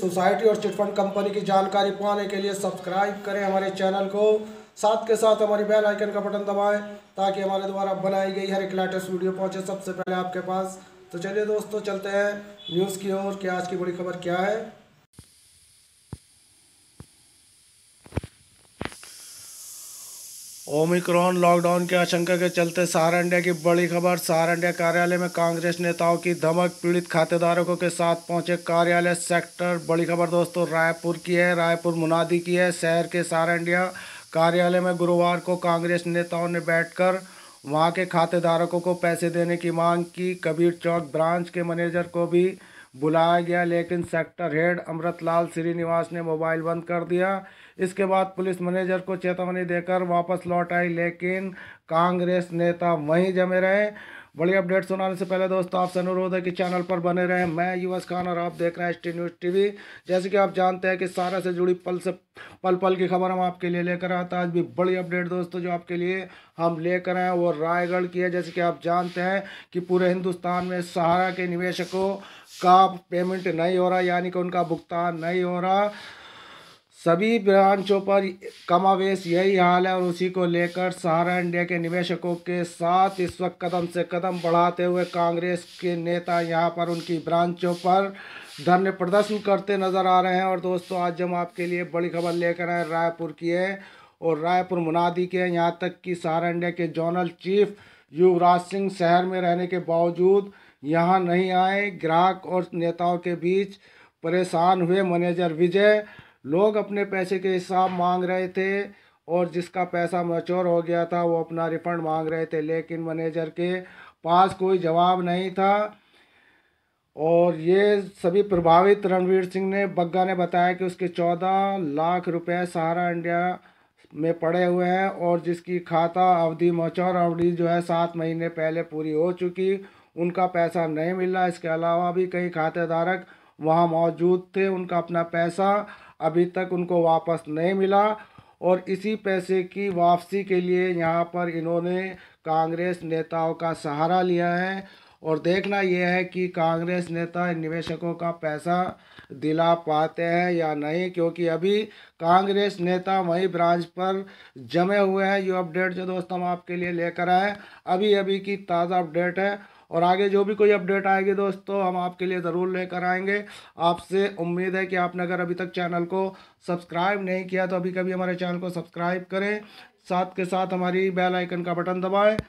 society और chit fund company की जानकारी पाने के लिए सब्सक्राइब करें हमारे चैनल को साथ के साथ हमारी बेल आइकन का बटन दबाएं ताकि हमारे द्वारा बनाई गई हर एक लेटेस्ट वीडियो पहुंचे सबसे पहले आपके पास तो चलिए दोस्तों चलते हैं न्यूज़ की ओर कि आज की बड़ी खबर क्या है ओमिक्रॉन लॉकडाउन की आशंका के चलते इंडिया की बड़ी खबर इंडिया कार्यालय में कांग्रेस नेताओं की धमक पीड़ित खातेदारों के साथ पहुंचे कार्यालय सेक्टर बड़ी खबर दोस्तों रायपुर की है रायपुर मुनादी की है शहर के इंडिया कार्यालय में गुरुवार को कांग्रेस नेताओं ने बैठकर वहां के खातेधारकों को पैसे देने की मांग की कबीर चौक ब्रांच के मैनेजर को भी बुलाया गया लेकिन सेक्टर हेड अमृतलाल श्रीनिवास ने मोबाइल बंद कर दिया इसके बाद पुलिस मैनेजर को चेतावनी देकर वापस लौट आई लेकिन कांग्रेस नेता वहीं जमे रहे बड़ी अपडेट सुनाने से पहले दोस्तों आपसे अनुरोध है कि चैनल पर बने रहें मैं यूएस खान और आप देख रहे हैं एस टी न्यूज़ टीवी जैसे कि आप जानते हैं कि सारा से जुड़ी पल से पल पल की खबर हम आपके लिए लेकर आते हैं तो आज भी बड़ी अपडेट दोस्तों जो आपके लिए हम लेकर आए वो रायगढ़ की है जैसे कि आप जानते हैं कि पूरे हिंदुस्तान में सहारा के निवेशकों का पेमेंट नहीं हो रहा यानी कि उनका भुगतान नहीं हो रहा सभी ब्रांचों पर कमावेश यही हाल है और उसी को लेकर सहारा इंडिया के निवेशकों के साथ इस वक्त कदम से कदम बढ़ाते हुए कांग्रेस के नेता यहां पर उनकी ब्रांचों पर धरने प्रदर्शन करते नजर आ रहे हैं और दोस्तों आज हम आपके लिए बड़ी खबर लेकर आए रायपुर की है और रायपुर मुनादी के हैं यहाँ तक कि सहारा इंडिया के जोनल चीफ युवराज सिंह शहर में रहने के बावजूद यहाँ नहीं आए ग्राहक और नेताओं के बीच परेशान हुए मैनेजर विजय लोग अपने पैसे के हिसाब मांग रहे थे और जिसका पैसा मच्योर हो गया था वो अपना रिफंड मांग रहे थे लेकिन मैनेजर के पास कोई जवाब नहीं था और ये सभी प्रभावित रणवीर सिंह ने बग्गा ने बताया कि उसके चौदह लाख रुपए सहारा इंडिया में पड़े हुए हैं और जिसकी खाता अवधि मचोर अवधि जो है सात महीने पहले पूरी हो चुकी उनका पैसा नहीं मिला इसके अलावा भी कई खातेधारक वहाँ मौजूद थे उनका अपना पैसा अभी तक उनको वापस नहीं मिला और इसी पैसे की वापसी के लिए यहाँ पर इन्होंने कांग्रेस नेताओं का सहारा लिया है और देखना यह है कि कांग्रेस नेता निवेशकों का पैसा दिला पाते हैं या नहीं क्योंकि अभी कांग्रेस नेता वही ब्रांच पर जमे हुए हैं ये अपडेट जो दोस्तों हम आपके लिए लेकर आए अभी अभी की ताज़ा अपडेट है और आगे जो भी कोई अपडेट आएगी दोस्तों हम आपके लिए ज़रूर लेकर आएंगे आपसे उम्मीद है कि आपने अगर अभी तक चैनल को सब्सक्राइब नहीं किया तो अभी कभी हमारे चैनल को सब्सक्राइब करें साथ के साथ हमारी बेल आइकन का बटन दबाएं